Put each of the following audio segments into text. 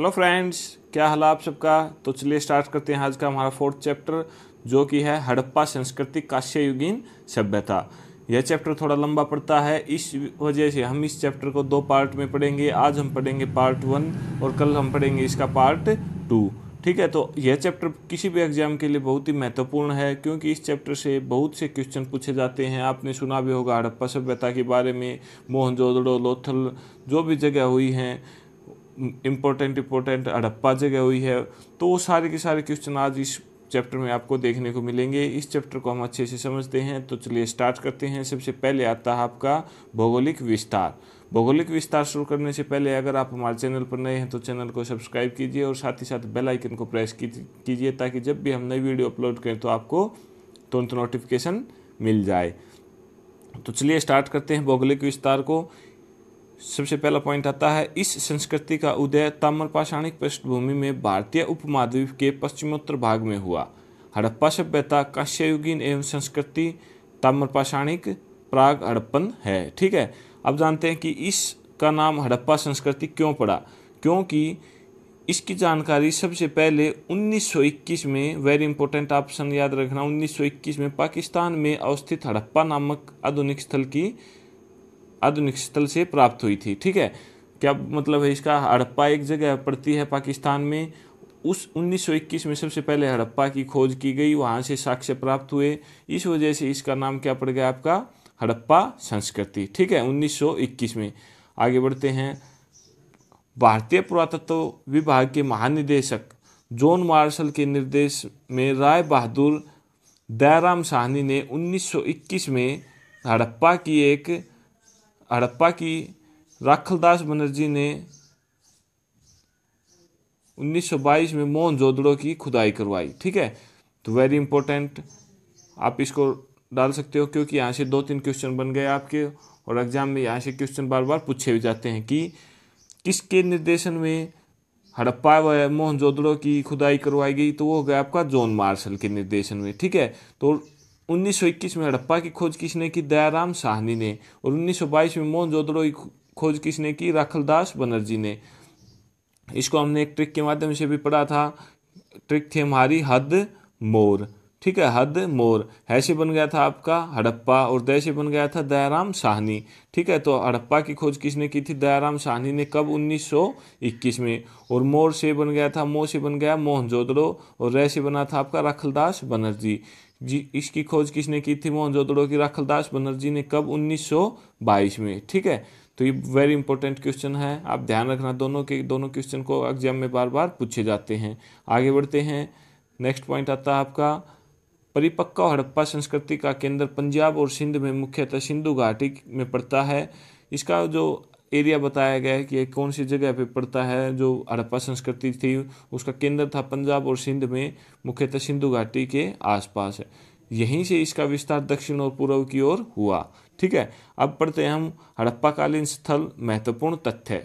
hello friends क्या हाल आप सबका तो चलिए स्टार्ट करते हैं आज का हमारा फोर्थ चैप्टर जो कि है हड़प्पा संस्कृति काश्य युगीन सभ्यता यह चैप्टर थोड़ा लंबा पड़ता है इस वजह से हम इस चैप्टर को दो पार्ट में पढ़ेंगे आज हम पढ़ेंगे पार्ट वन और कल हम पढ़ेंगे इसका पार्ट टू ठीक है तो यह चैप्टर किसी भी एग्जाम के लिए बहुत ही महत्वपूर्ण है क्योंकि इस चैप्टर से बहुत से क्वेश्चन पूछे जाते हैं आपने सुना भी होगा हड़प्पा सभ्यता के बारे में मोहनजोदड़ो लोथल जो भी जगह हुई हैं इम्पोर्टेंट इम्पोर्टेंट अड़प्पा जगह हुई है तो वो सारे के सारे क्वेश्चन आज इस चैप्टर में आपको देखने को मिलेंगे इस चैप्टर को हम अच्छे से समझते हैं तो चलिए स्टार्ट करते हैं सबसे पहले आता है आपका भौगोलिक विस्तार भौगोलिक विस्तार शुरू करने से पहले अगर आप हमारे चैनल पर नए हैं तो चैनल को सब्सक्राइब कीजिए और साथ ही साथ बेल आइकन को प्रेस कीजिए ताकि जब भी हम नई वीडियो अपलोड करें तो आपको तुरंत नोटिफिकेशन मिल जाए तो चलिए स्टार्ट करते हैं भौगोलिक विस्तार को सबसे पहला पॉइंट आता है इस संस्कृति का उदय ताम्रपाषाणिक पृष्ठभूमि में भारतीय उपमहाद्वीप के पश्चिमोत्तर भाग में हुआ हड़प्पा सभ्यता काश्ययुगीन एवं संस्कृति ताम्रपाषाणिक प्राग हड़प्पन है ठीक है अब जानते हैं कि इसका नाम हड़प्पा संस्कृति क्यों पड़ा क्योंकि इसकी जानकारी सबसे पहले 1921 में वेरी इंपॉर्टेंट ऑप्शन याद रखना 1921 में पाकिस्तान में अवस्थित हड़प्पा नामक आधुनिक स्थल की आधुनिक स्थल से प्राप्त हुई थी ठीक है क्या मतलब है इसका हड़प्पा एक जगह पड़ती है पाकिस्तान में उस 1921 में सबसे पहले हड़प्पा की खोज की गई वहाँ से साक्ष्य प्राप्त हुए इस वजह से इसका नाम क्या पड़ गया आपका हड़प्पा संस्कृति ठीक है 1921 में आगे बढ़ते हैं भारतीय पुरातत्व विभाग के महानिदेशक जॉन मार्शल के निर्देश में राय बहादुर दयाराम साहनी ने 1921 में हड़प्पा की एक हड़प्पा की राखलदास बनर्जी ने 1922 में मोहन जोदड़ो की खुदाई करवाई ठीक है तो वेरी इंपॉर्टेंट आप इसको डाल सकते हो क्योंकि यहाँ से दो तीन क्वेश्चन बन गए आपके और एग्जाम में यहाँ से क्वेश्चन बार बार पूछे भी जाते हैं कि किसके निर्देशन में हड़प्पा व मोहनजोदड़ो की खुदाई करवाई गई तो वो हो गया आपका जॉन मार्शल के निर्देशन में ठीक है तो 1921 में हड़प्पा की खोज किसने की दयाराम साहनी ने और 1922 में मोहन जोदड़ो की खोज किसने की राखलदास बनर्जी ने इसको हमने एक ट्रिक के माध्यम से भी पढ़ा था ट्रिक थी हमारी हद मोर ठीक है हद मोर है से बन गया था आपका हड़प्पा और दय से बन गया था दयाराम साहनी ठीक है तो हड़प्पा की खोज किसने की थी दयाराम साहनी ने कब 1921 में और मोर से बन गया था मोर से बन गया मोहनजोदड़ो और रह से बना था आपका रखलदास बनर्जी जी इसकी खोज किसने की थी मोहनजोदड़ो की राखलदास बनर्जी ने कब 1922 में ठीक है तो ये वेरी इंपॉर्टेंट क्वेश्चन है आप ध्यान रखना दोनों के दोनों क्वेश्चन को एग्जाम में बार बार पूछे जाते हैं आगे बढ़ते हैं नेक्स्ट पॉइंट आता है आपका परिपक्व हड़प्पा संस्कृति का केंद्र पंजाब और सिंध में मुख्यतः सिंधु घाटी में पड़ता है इसका जो एरिया बताया गया है कि ये कौन सी जगह पे पड़ता है जो हड़प्पा संस्कृति थी उसका केंद्र था पंजाब और सिंध में मुख्यतः सिंधु घाटी के आसपास है यहीं से इसका विस्तार दक्षिण और पूर्व की ओर हुआ ठीक है अब पढ़ते हैं हम हड़प्पा कालीन स्थल महत्वपूर्ण तथ्य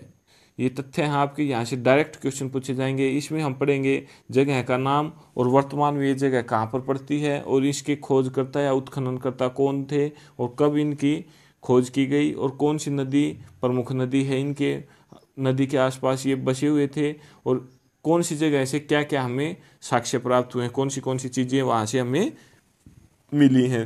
ये तथ्य हैं आपके यहाँ से डायरेक्ट क्वेश्चन पूछे जाएंगे इसमें हम पढ़ेंगे जगह का नाम और वर्तमान में ये जगह कहाँ पर पड़ती है और इसके खोजकर्ता या उत्खननकर्ता कौन थे और कब इनकी खोज की गई और कौन सी नदी प्रमुख नदी है इनके नदी के आसपास ये बसे हुए थे और कौन सी जगह से क्या क्या हमें साक्ष्य प्राप्त हुए हैं कौन सी कौन सी चीज़ें वहाँ से हमें मिली हैं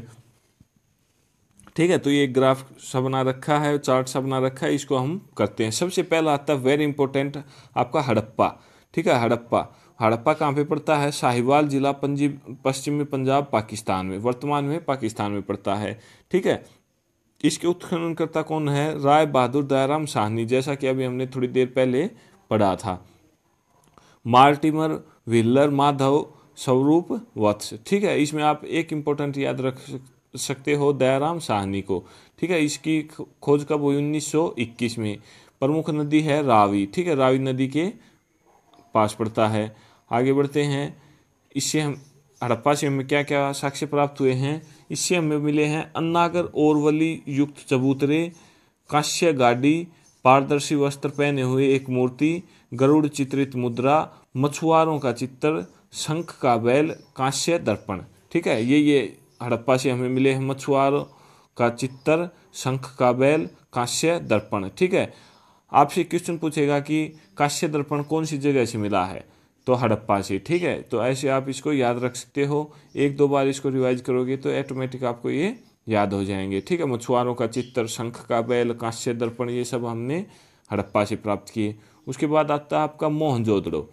ठीक है तो ये ग्राफ सा बना रखा है चार्ट सा बना रखा है इसको हम करते हैं सबसे पहला आता है वेरी इंपॉर्टेंट आपका हड़प्पा ठीक है हड़प्पा हड़प्पा कहाँ पे पड़ता है साहिवाल जिला पंजीब पश्चिमी पंजाब पाकिस्तान में वर्तमान में पाकिस्तान में पड़ता है ठीक है इसके उत्खननकर्ता कौन है राय बहादुर दयाराम साहनी जैसा कि अभी हमने थोड़ी देर पहले पढ़ा था मार्टिमर विल्लर माधव स्वरूप वत्स ठीक है इसमें आप एक इम्पोर्टेंट याद रख सकते हो दयाराम साहनी को ठीक है इसकी खोज कब हुई उन्नीस में प्रमुख नदी है रावी ठीक है रावी नदी के पास पड़ता है आगे बढ़ते हैं इससे हम हड़प्पा से हमें क्या क्या साक्ष्य प्राप्त हुए हैं इससे हमें मिले हैं अन्नागर ओरवली युक्त चबूतरे काश्य गाड़ी पारदर्शी वस्त्र पहने हुए एक मूर्ति गरुड़ चित्रित मुद्रा मछुआरों का चित्र शंख का बैल कांस्य दर्पण ठीक है ये ये हड़प्पा से हमें मिले हैं मछुआरों का चित्र शंख का बैल कांस्य दर्पण ठीक है आपसे क्वेश्चन पूछेगा कि कांस्य दर्पण कौन सी जगह से मिला है तो हड़प्पा से ठीक है तो ऐसे आप इसको याद रख सकते हो एक दो बार इसको रिवाइज करोगे तो ऐटोमेटिक आपको ये याद हो जाएंगे ठीक है मछुआरों का चित्र शंख का बैल कांस्य दर्पण ये सब हमने हड़प्पा से प्राप्त किए उसके बाद आता है आपका मोहनजोदड़ो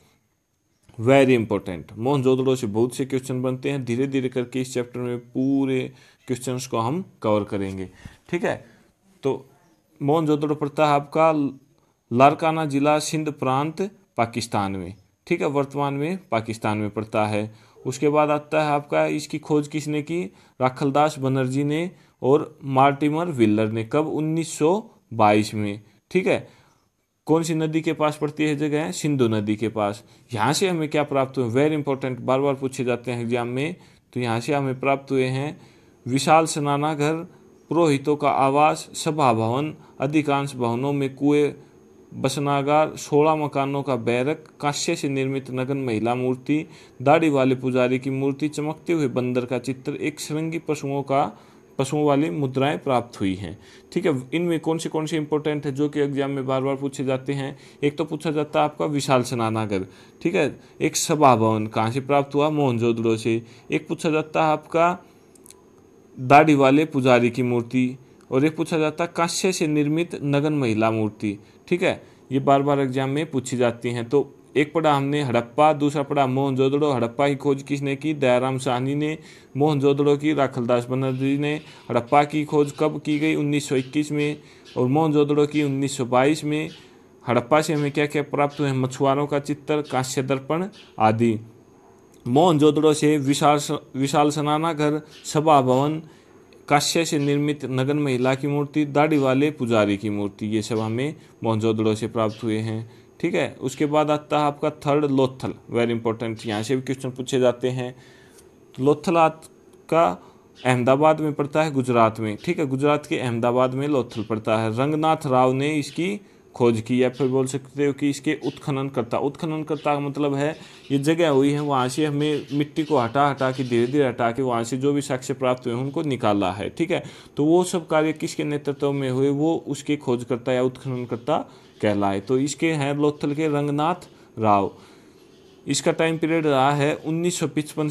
वेरी इंपॉर्टेंट मोहनजोदड़ो से बहुत से क्वेश्चन बनते हैं धीरे धीरे करके इस चैप्टर में पूरे क्वेश्चन को हम कवर करेंगे ठीक है तो मोहनजोदड़ो पड़ता है आपका लारकाना जिला सिंध प्रांत पाकिस्तान में ठीक है वर्तमान में पाकिस्तान में पड़ता है उसके बाद आता है आपका इसकी खोज किसने की राखलदास बनर्जी ने और मार्टिमर विल्लर ने कब 1922 में ठीक है कौन सी नदी के पास पड़ती है जगह है सिंधु नदी के पास यहाँ से हमें क्या प्राप्त हुए वेरी इंपॉर्टेंट बार बार पूछे जाते हैं एग्जाम में तो यहाँ से हमें प्राप्त हुए हैं विशाल स्नाना घर पुरोहितों का आवास सभा भवन अधिकांश भवनों में कुएं बसनागार सोलह मकानों का बैरक कांस्य से निर्मित नगन महिला मूर्ति दाढ़ी वाले पुजारी की मूर्ति चमकते हुए बंदर का चित्र एक श्रृंगी पशुओं का पशुओं वाली मुद्राएं प्राप्त हुई हैं ठीक है इनमें कौन से कौन से इंपॉर्टेंट है जो कि एग्जाम में बार बार पूछे जाते हैं एक तो पूछा जाता है आपका विशाल स्नानागर ठीक है एक सभा भवन कहाँ से प्राप्त हुआ मोहनजोदड़ो से एक पूछा जाता है आपका दाढ़ी वाले पुजारी की मूर्ति और एक पूछा जाता है कांस्य से निर्मित नगन महिला मूर्ति ठीक है ये बार बार एग्जाम में पूछी जाती हैं तो एक पढ़ा हमने हड़प्पा दूसरा पढ़ा मोहनजोदड़ो हड़प्पा की खोज किसने की दयाराम साहनी ने मोहनजोदड़ो की राखलदास बनर्जी ने हड़प्पा की खोज कब की गई 1921 में और मोहनजोदड़ो की 1922 में हड़प्पा से हमें क्या क्या प्राप्त हुए मछुआरों का चित्तर कांस्य दर्पण आदि मोहनजोदड़ो से विशाल विशाल सनाना घर सभा भवन काश्य से निर्मित नगन महिला की मूर्ति दाढ़ी वाले पुजारी की मूर्ति ये सब हमें मोहनजोदड़ो से प्राप्त हुए हैं ठीक है उसके बाद आता है आपका थर्ड लोथल वेरी इंपॉर्टेंट यहाँ से भी क्वेश्चन पूछे जाते हैं लोथल का अहमदाबाद में पड़ता है गुजरात में ठीक है गुजरात के अहमदाबाद में लोथल पड़ता है रंगनाथ राव ने इसकी खोज की या फिर बोल सकते हो कि इसके उत्खननकर्ता उत्खननकर्ता का मतलब है ये जगह हुई है वहाँ से हमें मिट्टी को हटा हटा के धीरे धीरे हटा के वहाँ से जो भी साक्ष्य प्राप्त हुए उनको निकाला है ठीक है तो वो सब कार्य किसके नेतृत्व में हुए वो उसके खोजकर्ता या उत्खननकर्ता कहलाए तो इसके हैं लोथल के रंगनाथ राव इसका टाइम पीरियड रहा है उन्नीस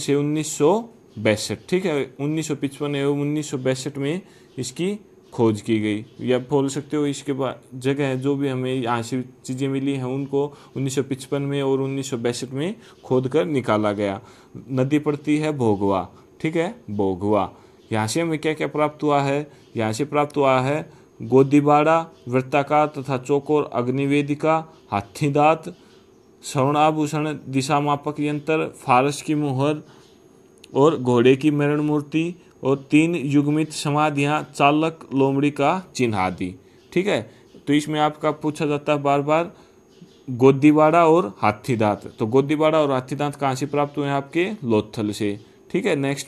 से उन्नीस ठीक है उन्नीस एवं उन्नीस में इसकी खोज की गई या बोल सकते हो इसके बाद जगह जो भी हमें यहाँ से चीज़ें मिली हैं उनको उन्नीस में और उन्नीस में खोद कर निकाला गया नदी पड़ती है भोगवा ठीक है भोगवा यहाँ से हमें क्या क्या प्राप्त हुआ है यहाँ से प्राप्त हुआ है गोदीबाड़ा वृत्ताकार तथा चौकोर अग्निवेदिका हाथीदांत स्वर्णाभूषण दिशा मापक यंत्र फारस की मुहर और घोड़े की मरण मूर्ति और तीन युग्मित समाधियाँ चालक लोमड़ी का चिन्ह आदि ठीक है तो इसमें आपका पूछा जाता है बार बार गोदीवाड़ा और हाथी दांत तो गोदीवाड़ा और हाथी दांत कहाँ से प्राप्त हुए हैं आपके लोथल से ठीक है नेक्स्ट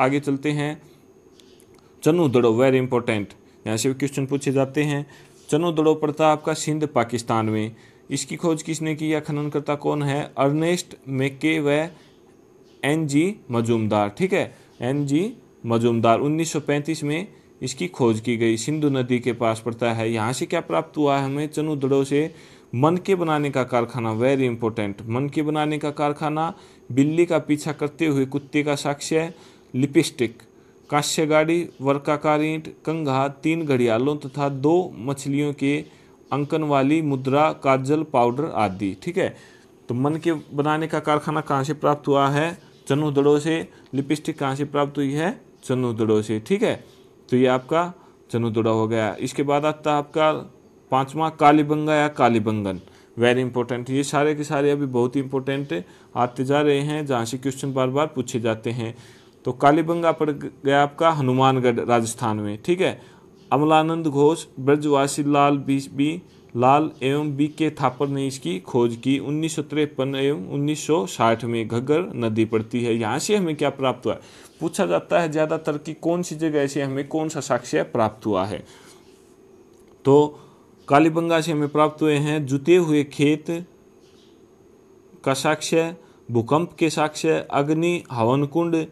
आगे चलते हैं दड़ो वेरी इंपॉर्टेंट यहाँ से भी क्वेश्चन पूछे जाते हैं दड़ो पड़ता आपका सिंध पाकिस्तान में इसकी खोज किसने की या खननकर्ता कौन है अर्नेस्ट मेके व एन जी मजूमदार ठीक है एन जी मजूमदार 1935 में इसकी खोज की गई सिंधु नदी के पास पड़ता है यहाँ से क्या प्राप्त हुआ है हमें चनु दड़ो से मन के बनाने का कारखाना वेरी इंपॉर्टेंट मन के बनाने का कारखाना बिल्ली का पीछा करते हुए कुत्ते का साक्ष्य लिपस्टिक काश्य गाड़ी वर्काकार ईंट कंघा तीन घड़ियालों तथा दो मछलियों के अंकन वाली मुद्रा काजल पाउडर आदि ठीक है तो मन के बनाने का कारखाना कहाँ से प्राप्त हुआ है चनु दड़ों से लिपस्टिक कहाँ से प्राप्त हुई है चनुदड़ो से ठीक है तो ये आपका चनुदड़ा हो गया इसके बाद आता है आपका पांचवा कालीबंगा या कालीबंगन वेरी इंपॉर्टेंट ये सारे के सारे अभी बहुत ही इंपॉर्टेंट आते जा रहे हैं जहाँ से क्वेश्चन बार बार पूछे जाते हैं तो कालीबंगा पड़ गया आपका हनुमानगढ़ राजस्थान में ठीक है अमलानंद घोष ब्रजवासी लाल बीस बी लाल एवं बी के थापर ने इसकी खोज की उन्नीस एवं उन्नीस में घग्गर नदी पड़ती है यहाँ से हमें क्या प्राप्त हुआ पूछा जाता है ज़्यादातर कि कौन सी जगह से हमें कौन सा साक्ष्य प्राप्त हुआ है तो कालीबंगा से हमें प्राप्त हुए हैं जुते हुए खेत का साक्ष्य भूकंप के साक्ष्य अग्नि हवन कुंड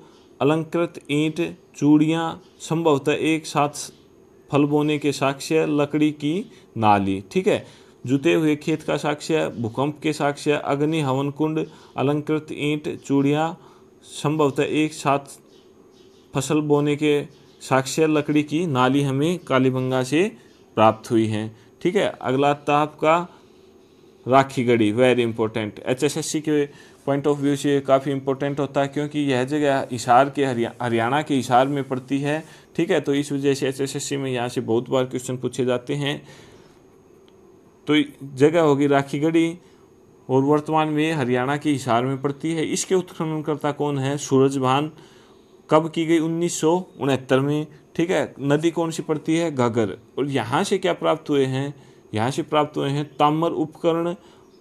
अलंकृत ईंट चूड़ियाँ संभवतः एक साथ फल बोने के साक्ष्य लकड़ी की नाली ठीक है जुते हुए खेत का साक्ष्य भूकंप के साक्ष्य अग्नि हवन कुंड अलंकृत ईंट चूड़ियाँ संभवतः एक साथ फसल बोने के साक्ष्य लकड़ी की नाली हमें कालीबंगा से प्राप्त हुई है ठीक है अगला ताप आपका राखी गढ़ी वेरी इंपॉर्टेंट एच के पॉइंट ऑफ व्यू से काफ़ी इंपॉर्टेंट होता है क्योंकि यह जगह हिसार के हरियाणा के हिसार में पड़ती है ठीक है तो इस वजह से एसएससी में यहाँ से बहुत बार क्वेश्चन पूछे जाते हैं तो जगह होगी राखीगढ़ी और वर्तमान में हरियाणा की हिसार में पड़ती है इसके उत्खननकर्ता कौन है सूरजभान कब की गई उन्नीस में ठीक है नदी कौन सी पड़ती है घाघर और यहाँ से क्या प्राप्त हुए हैं यहाँ से प्राप्त हुए हैं ताम्र उपकरण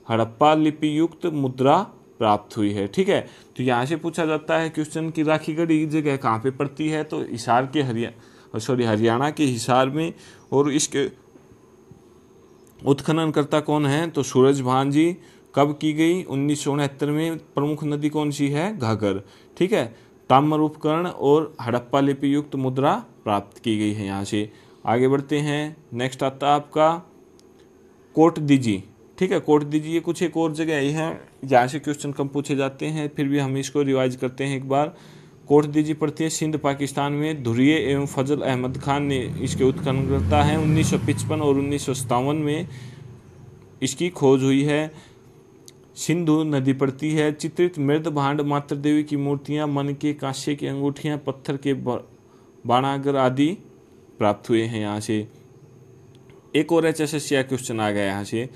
हड़प्पा लिपि युक्त मुद्रा प्राप्त हुई है ठीक है तो यहाँ से पूछा जाता है क्वेश्चन की राखी गढ़ी जगह कहाँ पे पड़ती है तो हिसार के हरिया सॉरी हरियाणा के हिसार में और इसके उत्खनन करता कौन है तो सूरज भान जी कब की गई उन्नीस में प्रमुख नदी कौन सी है घाघर ठीक है ताम्र उपकरण और हड़प्पा लिपि युक्त मुद्रा प्राप्त की गई है यहाँ से आगे बढ़ते हैं नेक्स्ट आता है आपका कोट दीजी ठीक है कोट दीजिए कुछ एक और जगह आई है जहाँ से क्वेश्चन कम पूछे जाते हैं फिर भी हम इसको रिवाइज करते हैं एक बार कोट दीजिए पड़ती है सिंध पाकिस्तान में धुरिये एवं फजल अहमद खान ने इसके करता है उन्नीस और उन्नीस में इसकी खोज हुई है सिंधु नदी पड़ती है चित्रित मृद भांड मातृ देवी की मूर्तियां मन के कांस्य की अंगूठियां पत्थर के बाणागर आदि प्राप्त हुए हैं यहाँ से एक और एच एस क्वेश्चन आ गया यहाँ से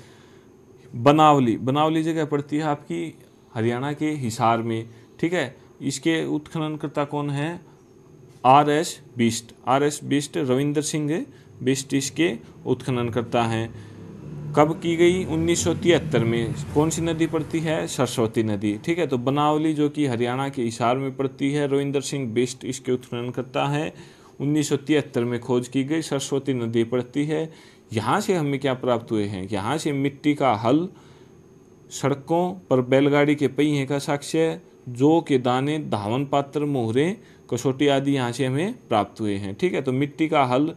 बनावली बनावली जगह पड़ती है आपकी हरियाणा के हिसार में ठीक है इसके उत्खननकर्ता कौन है R S Bisht R S Bisht Ravinder Singh Bisht इसके उत्खननकर्ता हैं कब की गई उन्नीस में कौन सी नदी पड़ती है सरस्वती नदी ठीक है तो बनावली जो कि हरियाणा के हिसार में पड़ती है रविंदर सिंह बिस्ट इसके उत्खनन करता है उन्नीस में खोज की गई सरस्वती नदी पड़ती है यहाँ से हमें क्या प्राप्त हुए हैं यहाँ से मिट्टी का हल सड़कों पर बैलगाड़ी के पहिए का साक्ष्य जो के दाने धावन पात्र मोहरे कसौटी आदि यहाँ से हमें प्राप्त हुए हैं ठीक है तो मिट्टी का हल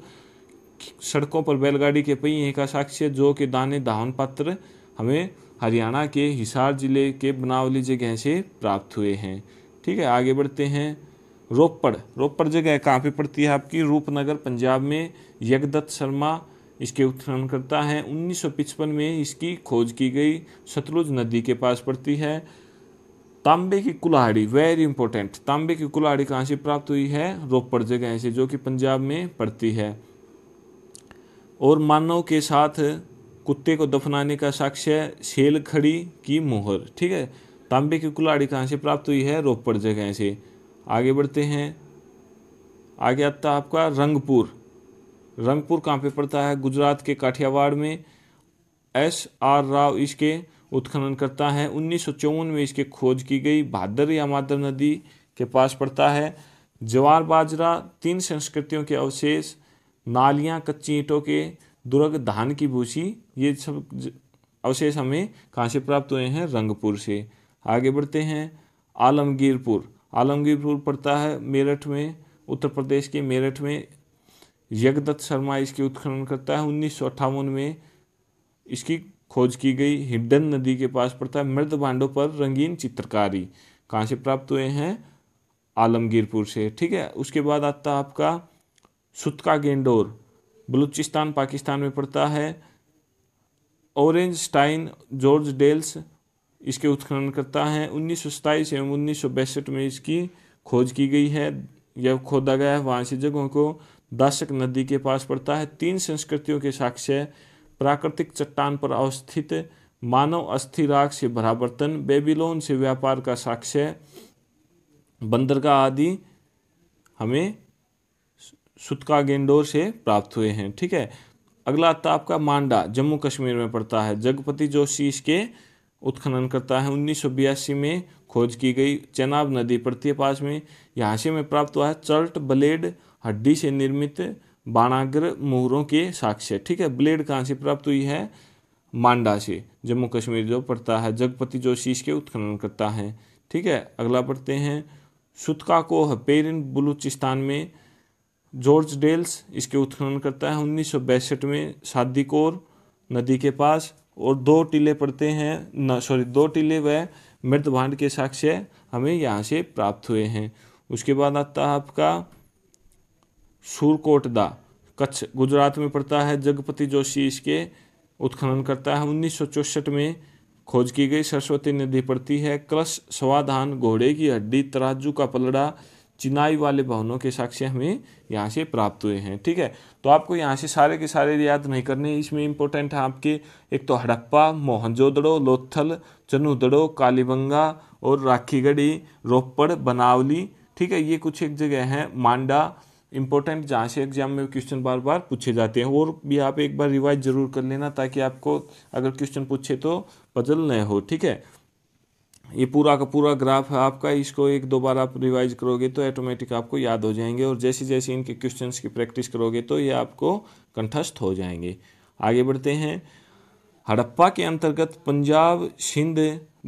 सड़कों पर बैलगाड़ी के पहिए का साक्ष्य जो के दाने धावन पात्र हमें हरियाणा के हिसार जिले के बनावली जगह से प्राप्त हुए हैं ठीक है आगे बढ़ते हैं रोपड़ रोपड़ जगह कहाँ पे पड़ती है आपकी रूपनगर पंजाब में यगदत्त शर्मा इसके करता है उन्नीस में इसकी खोज की गई सतलुज नदी के पास पड़ती है तांबे की कुल्हाड़ी वेरी इंपॉर्टेंट तांबे की कुल्हाड़ी कहाँ से प्राप्त हुई है रोपड़ जगह से जो कि पंजाब में पड़ती है और मानव के साथ कुत्ते को दफनाने का साक्ष्य सेल खड़ी की मोहर ठीक है तांबे की कुल्हाड़ी कहाँ से प्राप्त हुई है रोपड़ जगह से आगे बढ़ते हैं आगे आता आपका रंगपुर रंगपुर कहाँ पे पड़ता है गुजरात के काठियावाड़ में एस आर राव इसके उत्खनन करता है उन्नीस में इसके खोज की गई भादर या मादर नदी के पास पड़ता है जवार बाजरा तीन संस्कृतियों के अवशेष नालियाँ कच्ची ईंटों के दुर्ग धान की भूसी ये सब अवशेष हमें कहाँ से प्राप्त हुए हैं रंगपुर से आगे बढ़ते हैं आलमगीरपुर आलमगीरपुर पड़ता है मेरठ में उत्तर प्रदेश के मेरठ में यज्ञदत्त शर्मा इसके उत्खनन करता है उन्नीस में इसकी खोज की गई हिडन नदी के पास पड़ता है मृद भांडों पर रंगीन चित्रकारी कहाँ से प्राप्त हुए हैं आलमगीरपुर से ठीक है उसके बाद आता है आपका सुतका गेंडोर बलूचिस्तान पाकिस्तान में पड़ता है ऑरेंज स्टाइन जॉर्ज डेल्स इसके उत्खनन करता है उन्नीस सौ एवं उन्नीस सौ बैसठ में इसकी खोज की गई है यह खोदा गया है वहाँ से जगहों को दासक नदी के पास पड़ता है तीन संस्कृतियों के साक्ष्य प्राकृतिक चट्टान पर अवस्थित मानव अस्थि राग से भरावर्तन बेबीलोन से व्यापार का साक्ष्य बंदरगाह आदि हमें सुतका गेंडोर से प्राप्त हुए हैं ठीक है अगला आता आपका मांडा जम्मू कश्मीर में पड़ता है जगपति जोशी इसके उत्खनन करता है उन्नीस में खोज की गई चेनाब नदी पड़ती है पास में यहाँ से में प्राप्त हुआ है चर्ट ब्लेड हड्डी से निर्मित बाणाग्र मोहरों के साक्ष्य ठीक है ब्लेड कहाँ से प्राप्त हुई है मांडा से जम्मू कश्मीर जो पड़ता है जगपति जो शीश के उत्खनन करता है ठीक है अगला पढ़ते हैं सुतका को हपेरिन बलूचिस्तान में जॉर्ज डेल्स इसके उत्खनन करता है उन्नीस में सादिकोर नदी के पास और दो टीले पड़ते हैं न सॉरी दो टीले वह मृत भांड के साक्ष्य हमें यहाँ से प्राप्त हुए हैं उसके बाद आता है आपका दा कच्छ गुजरात में पड़ता है जगपति जोशी इसके उत्खनन करता है उन्नीस में खोज की गई सरस्वती नदी पड़ती है क्लश स्वाधान घोड़े की हड्डी तराजू का पलड़ा चिनाई वाले भवनों के साक्ष्य हमें यहाँ से प्राप्त हुए हैं ठीक है तो आपको यहाँ से सारे के सारे याद नहीं करने इसमें इंपॉर्टेंट है आपके एक तो हड़प्पा मोहनजोदड़ो लोथल चनुदड़ो कालीबंगा और राखीगढ़ी रोपड़ बनावली ठीक है ये कुछ एक जगह हैं मांडा इंपॉर्टेंट जहाँ से एग्जाम में क्वेश्चन बार बार पूछे जाते हैं और भी आप एक बार रिवाइज जरूर कर लेना ताकि आपको अगर क्वेश्चन पूछे तो पजल न हो ठीक है ये पूरा का पूरा ग्राफ है आपका इसको एक दो बार आप रिवाइज करोगे तो ऑटोमेटिक आपको याद हो जाएंगे और जैसे जैसे इनके क्वेश्चन की प्रैक्टिस करोगे तो ये आपको कंठस्थ हो जाएंगे आगे बढ़ते हैं हड़प्पा के अंतर्गत पंजाब सिंध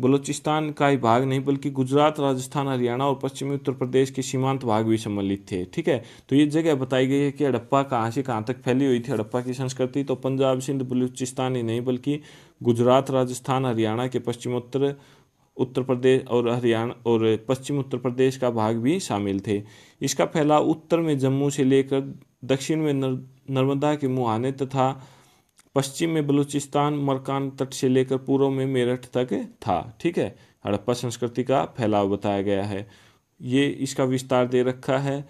बलूचिस्तान का ही भाग नहीं बल्कि गुजरात राजस्थान हरियाणा और पश्चिमी उत्तर प्रदेश के सीमांत भाग भी सम्मिलित थे ठीक है तो ये जगह बताई गई है कि हड़प्पा कहाँ से कहाँ तक फैली हुई थी हड़प्पा की संस्कृति तो पंजाब सिंध बलूचिस्तान ही नहीं बल्कि गुजरात राजस्थान हरियाणा के पश्चिमोत्तर उत्तर प्रदेश और हरियाणा और पश्चिम उत्तर प्रदेश का भाग भी शामिल थे इसका फैलाव उत्तर में जम्मू से लेकर दक्षिण में नर्मदा के मुहाने तथा पश्चिम में बलूचिस्तान मरकान तट से लेकर पूर्व में मेरठ तक था ठीक है हड़प्पा संस्कृति का फैलाव बताया गया है ये इसका विस्तार दे रखा है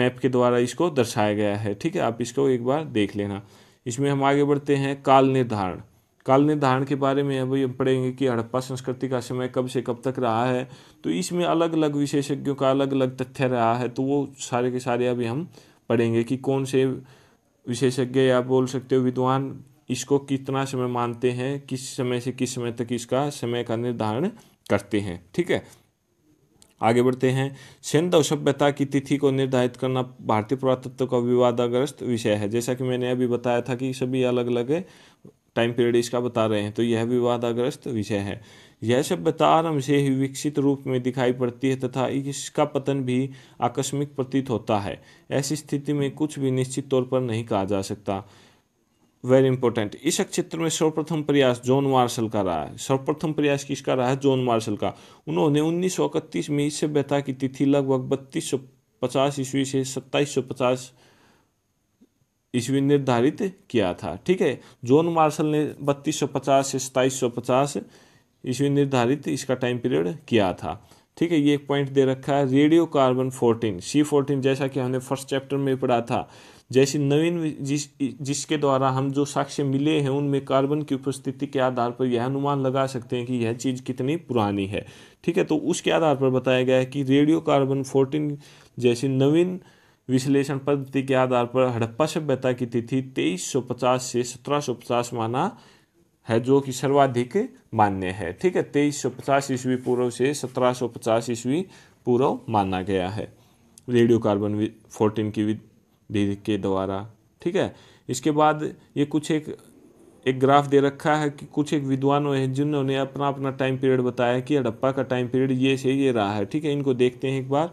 मैप के द्वारा इसको दर्शाया गया है ठीक है आप इसको एक बार देख लेना इसमें हम आगे बढ़ते हैं काल निर्धारण काल निर्धारण के बारे में अभी हम पढ़ेंगे कि हड़प्पा संस्कृति का समय कब से कब तक रहा है तो इसमें अलग अलग विशेषज्ञों का अलग अलग तथ्य रहा है तो वो सारे के सारे अभी हम पढ़ेंगे कि कौन से विशेषज्ञ या बोल सकते हो विद्वान इसको कितना समय मानते हैं किस समय से किस समय तक इसका समय का निर्धारण करते हैं ठीक है आगे बढ़ते हैं सेंधव सभ्यता की तिथि को निर्धारित करना भारतीय पुरातत्व का विवादाग्रस्त विषय है जैसा कि मैंने अभी बताया था कि सभी अलग अलग टाइम पीरियड इसका बता रहे हैं तो यह विवादाग्रस्त विषय है यह सभ्यता आरंभ से ही विकसित रूप में दिखाई पड़ती है तथा इसका पतन भी आकस्मिक प्रतीत होता है ऐसी स्थिति में कुछ भी निश्चित तौर पर नहीं कहा जा सकता वेरी इंपॉर्टेंट इस क्षेत्र में सर्वप्रथम प्रयास जॉन मार्शल का रहा है सर्वप्रथम प्रयास किसका रहा है जॉन मार्शल का उन्होंने उन्नीस में इस सभ्यता की तिथि लगभग बत्तीस सौ पचास ईस्वी से सत्ताईस सौ पचास ईस्वी निर्धारित किया था ठीक है जॉन मार्शल ने बत्तीस सौ पचास से सत्ताईस सौ पचास इसमें निर्धारित इसका टाइम पीरियड किया था ठीक है ये एक पॉइंट दे रखा है radio carbon fourteen C fourteen जैसा कि हमने फर्स्ट चैप्टर में पढ़ा था जैसे नवीन जिस जिसके द्वारा हम जो साक्ष्य मिले हैं उनमें कार्बन की उपस्थिति के आधार पर यह अनुमान लगा सकते हैं कि यह चीज़ कितनी पुरानी है ठीक है तो उसके आधार पर बताया गया है कि रेडियो कार्बन फोर्टीन जैसी नवीन विश्लेषण पद्धति के आधार पर हड़प्पा सभ्यता की तिथि तेईस से सत्रह माना है जो कि सर्वाधिक मान्य है ठीक है तेईस सौ पचास ईस्वी पूर्व से सत्रह सौ पचास ईस्वी पूर्व माना गया है रेडियो कार्बन फोर्टीन की विधि के द्वारा ठीक है इसके बाद ये कुछ एक एक ग्राफ दे रखा है कि कुछ एक विद्वानों हैं जिन्होंने अपना अपना टाइम पीरियड बताया कि हड़प्पा का टाइम पीरियड ये से ये रहा है ठीक है इनको देखते हैं एक बार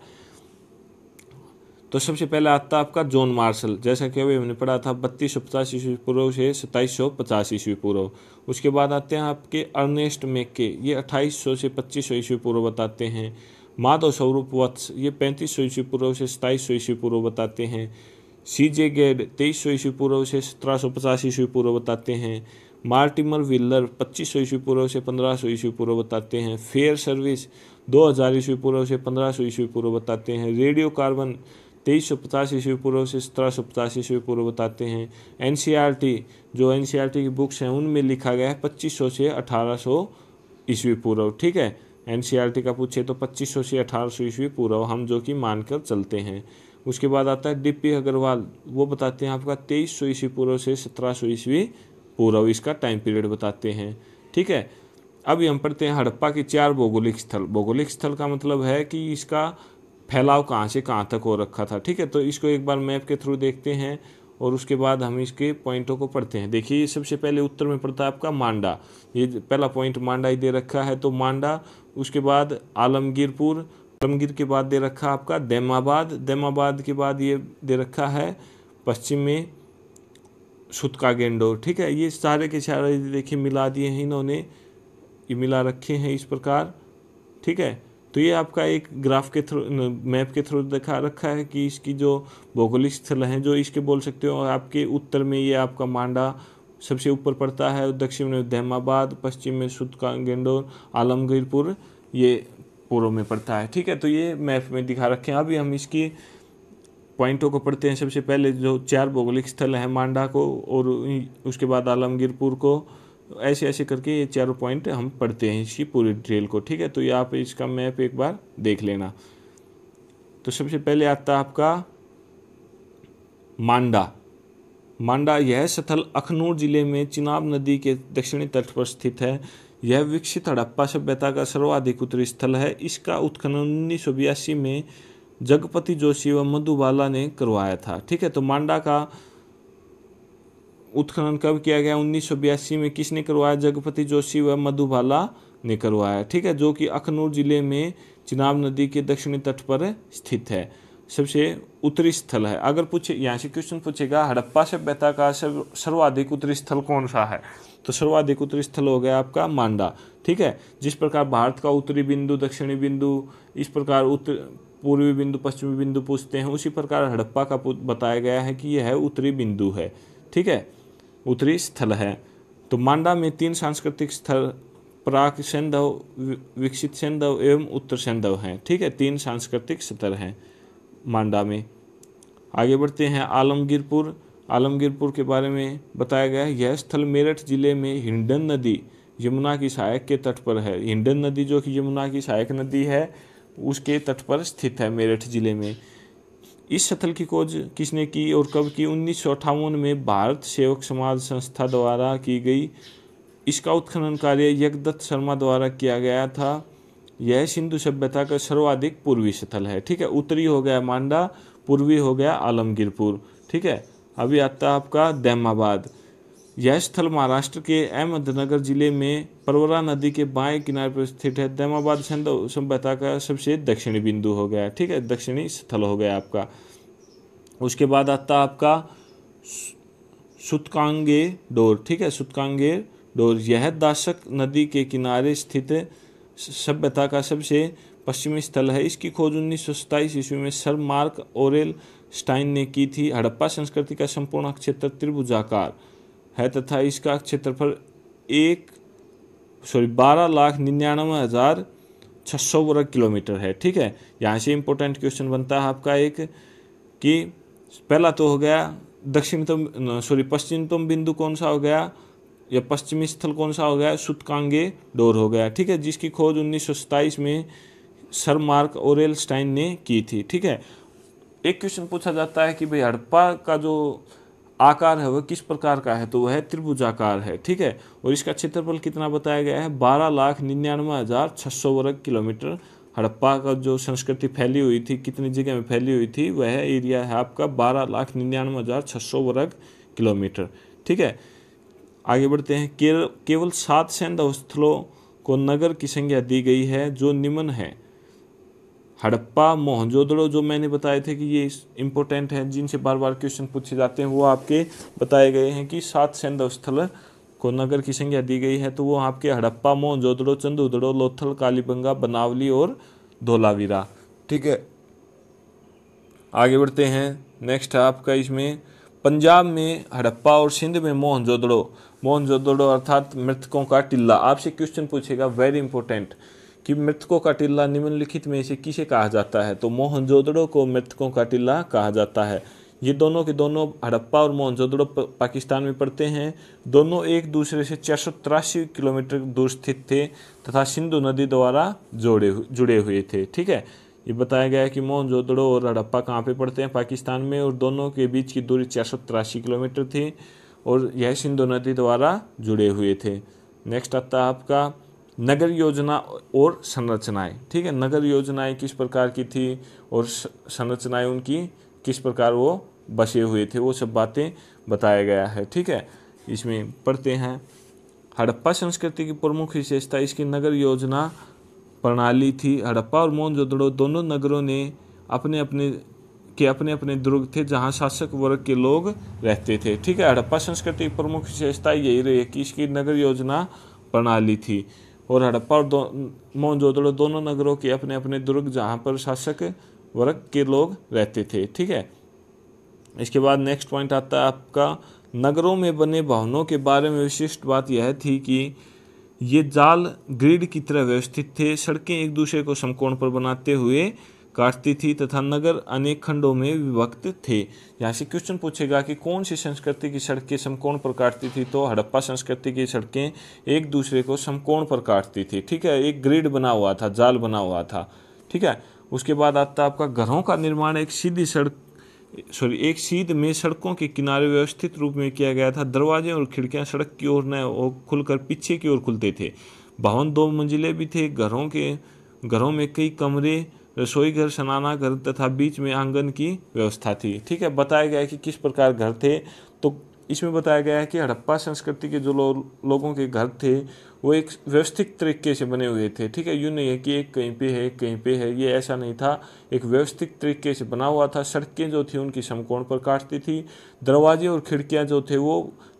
तो सबसे पहले आता आपका जॉन मार्शल जैसा कि अभी हमने पढ़ा था बत्तीस सौ पचास ईस्वी पूर्व से सत्ताईस सौ पचास ईस्वी पूर्व उसके बाद आते हैं आपके अर्नेस्ट मेके ये अट्ठाईस सौ से पच्चीस सौ ईस्वी पूर्व बताते हैं माधव स्वरूप वत्स ये पैंतीस सौ ईस्वी पूर्व से सत्ताईस सौ ईस्वी पूर्व बताते हैं सी जे गेड तेईस सौ ईस्वी पूर्व से सत्रह सौ पचास ईस्वी पूर्व बताते हैं मार्टिमर विल्लर पच्चीस सौ ईस्वी पूर्व से पंद्रह सौ ईस्वी पूर्व बताते हैं फेयर सर्विस दो हज़ार ईस्वी पूर्व से पंद्रह सौ ईस्वी पूर्व बताते हैं रेडियो कार्बन तेईस सौ पचास ईस्वी पूर्व से सत्रह सौ पचास ईस्वी पूर्व बताते हैं एन e जो एन e की बुक्स हैं उनमें लिखा गया है पच्चीस सौ से अठारह सौ ईस्वी पूर्व ठीक है एन e का पूछे तो पच्चीस सौ से अठारह सौ ईस्वी पूर्व हम जो कि मानकर चलते हैं उसके बाद आता है डीपी अग्रवाल वो बताते हैं आपका तेईस सौ ईस्वी पूर्व से सत्रह सौ ईस्वी पूर्व इसका टाइम पीरियड बताते हैं ठीक है अभी हम पढ़ते हैं हड़प्पा के चार भौगोलिक स्थल भौगोलिक स्थल का मतलब है कि इसका फैलाव कहाँ से कहाँ तक हो रखा था ठीक है तो इसको एक बार मैप के थ्रू देखते हैं और उसके बाद हम इसके पॉइंटों को पढ़ते हैं देखिए सबसे पहले उत्तर में पड़ता है आपका मांडा ये पहला पॉइंट मांडा ही दे रखा है तो मांडा उसके बाद आलमगीरपुर आलमगीर के बाद दे रखा आपका दैमाबाद दैमाबाद के बाद ये दे रखा है पश्चिम में सुतका गेंडो ठीक है ये सारे के सारे देखिए मिला दिए हैं इन्होंने ये मिला रखे हैं इस प्रकार ठीक है तो ये आपका एक ग्राफ के थ्रू मैप के थ्रू दिखा रखा है कि इसकी जो भौगोलिक स्थल हैं जो इसके बोल सकते हो और आपके उत्तर में ये आपका मांडा सबसे ऊपर पड़ता है दक्षिण में दहमाबाद पश्चिम में गेंडोर आलमगीरपुर ये पूर्व में पड़ता है ठीक है तो ये मैप में दिखा रखे हैं अभी हम इसकी पॉइंटों को पढ़ते हैं सबसे पहले जो चार भौगोलिक स्थल हैं मांडा को और उसके बाद आलमगीरपुर को ऐसे ऐसे करके ये चारों पॉइंट हम पढ़ते हैं इसकी पूरी डिटेल को ठीक है तो ये आप इसका मैप एक बार देख लेना तो सबसे पहले आता है आपका मांडा मांडा यह स्थल अखनूर जिले में चिनाब नदी के दक्षिणी तट पर स्थित है यह विकसित हड़प्पा सभ्यता का सर्वाधिक उत्तरी स्थल है इसका उत्खनन उन्नीस में जगपति जोशी व मधुबाला ने करवाया था ठीक है तो मांडा का उत्खनन कब किया गया उन्नीस में किसने करवाया जगपति जोशी व मधुबाला ने करवाया ठीक है जो कि अखनूर जिले में चिनाब नदी के दक्षिणी तट पर स्थित है सबसे उत्तरी स्थल है अगर पूछे यहाँ से क्वेश्चन पूछेगा हड़प्पा सभ्यता का सर्वाधिक उत्तरी स्थल कौन सा है तो सर्वाधिक उत्तरी स्थल हो गया आपका मांडा ठीक है जिस प्रकार भारत का उत्तरी बिंदु दक्षिणी बिंदु इस प्रकार उत्तर पूर्वी बिंदु पश्चिमी बिंदु पूछते हैं उसी प्रकार हड़प्पा का बताया गया है कि यह उत्तरी बिंदु है ठीक है उत्तरी स्थल है तो मांडा में तीन सांस्कृतिक स्थल प्राक सैंधव विकसित सैंधव एवं उत्तर सैंधव हैं ठीक है तीन सांस्कृतिक स्थल हैं मांडा में आगे बढ़ते हैं आलमगीरपुर आलमगीरपुर के बारे में बताया गया है यह स्थल मेरठ जिले में हिंडन नदी यमुना की सहायक के तट पर है हिंडन नदी जो कि यमुना की सहायक नदी है उसके तट पर स्थित है मेरठ जिले में इस स्थल की खोज किसने की और कब की उन्नीस में भारत सेवक समाज संस्था द्वारा की गई इसका उत्खनन कार्य यज्ञदत्त शर्मा द्वारा किया गया था यह सिंधु सभ्यता का सर्वाधिक पूर्वी स्थल है ठीक है उत्तरी हो गया मांडा पूर्वी हो गया आलमगीरपुर ठीक है अभी आता है आपका दैमाबाद यह स्थल महाराष्ट्र के अहमदनगर जिले में परवरा नदी के बाएं किनारे पर स्थित है दैमाबाद छंद सभ्यता का सबसे दक्षिणी बिंदु हो गया ठीक है दक्षिणी स्थल हो गया आपका उसके बाद आता आपका सुतकांगे डोर ठीक है सुतकांगे डोर यह दासक नदी के किनारे स्थित सभ्यता का सबसे पश्चिमी स्थल है इसकी खोज उन्नीस सौ ईस्वी में सर मार्क ओरेल स्टाइन ने की थी हड़प्पा संस्कृति का संपूर्ण क्षेत्र त्रिभुजाकार है तथा इसका क्षेत्रफल एक सॉरी बारह लाख निन्यानवे हज़ार छः सौ वर्ग किलोमीटर है ठीक है यहाँ से इम्पोर्टेंट क्वेश्चन बनता है आपका एक कि पहला तो हो गया दक्षिणतम सॉरी पश्चिमतम बिंदु कौन सा हो गया या पश्चिमी स्थल कौन सा हो गया सुतकांगे डोर हो गया ठीक है जिसकी खोज उन्नीस में सर मार्क ओरेल स्टाइन ने की थी ठीक है एक क्वेश्चन पूछा जाता है कि भाई हड़प्पा का जो आकार है वह किस प्रकार का है तो वह त्रिभुजाकार है ठीक है और इसका क्षेत्रफल कितना बताया गया है बारह लाख निन्यानवे हज़ार छः सौ वर्ग किलोमीटर हड़प्पा का जो संस्कृति फैली हुई थी कितनी जगह में फैली हुई थी वह एरिया है आपका बारह लाख निन्यानवे हज़ार छह सौ वर्ग किलोमीटर ठीक है आगे बढ़ते हैं केवल सात सैन्य स्थलों को नगर की संख्या दी गई है जो निम्न है हड़प्पा मोहनजोदड़ो जो मैंने बताए थे कि ये इंपॉर्टेंट हैं जिनसे बार बार क्वेश्चन पूछे जाते हैं वो आपके बताए गए हैं कि सात सेंध स्थल को नगर की संख्या दी गई है तो वो आपके हड़प्पा मोहनजोदड़ो चंदोदड़ो लोथल कालीबंगा बनावली और धोलावीरा ठीक है आगे बढ़ते हैं नेक्स्ट है आपका इसमें पंजाब में हड़प्पा और सिंध में मोहनजोदड़ो मोहनजोदड़ो अर्थात मृतकों का टिल्ला आपसे क्वेश्चन पूछेगा वेरी इंपॉर्टेंट कि मृतकों का टिल्ला निम्नलिखित में से किसे कहा जाता है तो मोहनजोदड़ो को मृतकों का टिल्ला कहा जाता है ये दोनों के दोनों हड़प्पा और मोहनजोदड़ो पाकिस्तान में पड़ते हैं दोनों एक दूसरे से चार किलोमीटर दूर स्थित थे तथा सिंधु नदी द्वारा जोड़े जुड़े हुए थे ठीक है ये बताया गया है कि मोहनजोदड़ो और हड़प्पा कहाँ पे पड़ते हैं पाकिस्तान में और दोनों के बीच की दूरी चार किलोमीटर थी और यह सिंधु नदी द्वारा जुड़े हुए थे नेक्स्ट आता है आपका नगर योजना और संरचनाएं ठीक है नगर योजनाएं किस प्रकार की थी और संरचनाएं उनकी किस प्रकार वो बसे हुए थे वो सब बातें बताया गया है ठीक है इसमें पढ़ते हैं हड़प्पा संस्कृति की प्रमुख विशेषता इसकी नगर योजना प्रणाली थी हड़प्पा और मोहनजोदड़ो दोनों नगरों ने अपने अपने के अपने अपने दुर्ग थे जहाँ शासक वर्ग के लोग रहते थे ठीक है हड़प्पा संस्कृति की प्रमुख विशेषता यही रही है कि इसकी नगर योजना प्रणाली थी और हड़प्पा और दो मोहनजोदड़ो दोनों नगरों के अपने अपने दुर्ग जहाँ पर शासक वर्ग के लोग रहते थे ठीक है इसके बाद नेक्स्ट पॉइंट आता है आपका नगरों में बने भवनों के बारे में विशिष्ट बात यह थी कि ये जाल ग्रिड की तरह व्यवस्थित थे सड़कें एक दूसरे को समकोण पर बनाते हुए काटती थी तथा नगर अनेक खंडों में विभक्त थे यहाँ से क्वेश्चन पूछेगा कि कौन सी संस्कृति की सड़कें समकोण पर काटती थी तो हड़प्पा संस्कृति की सड़कें एक दूसरे को समकोण पर काटती थी ठीक है एक ग्रिड बना हुआ था जाल बना हुआ था ठीक है उसके बाद आता आपका घरों का निर्माण एक सीधी सड़क सॉरी एक सीध में सड़कों के किनारे व्यवस्थित रूप में किया गया था दरवाजे और खिड़कियां सड़क की ओर न खुलकर पीछे की ओर खुलते थे भवन दो मंजिले भी थे घरों के घरों में कई कमरे रसोई घर सनाना घर तथा बीच में आंगन की व्यवस्था थी ठीक है बताया गया है कि किस प्रकार घर थे तो इसमें बताया गया है कि हड़प्पा संस्कृति के जो लो, लोगों के घर थे वो एक व्यवस्थित तरीके से बने हुए थे ठीक है यूँ नहीं है कि एक कहीं पे है एक कहीं पे है ये ऐसा नहीं था एक व्यवस्थित तरीके से बना हुआ था सड़कें जो थी उनकी समकोण पर काटती थी दरवाजे और खिड़कियाँ जो थे वो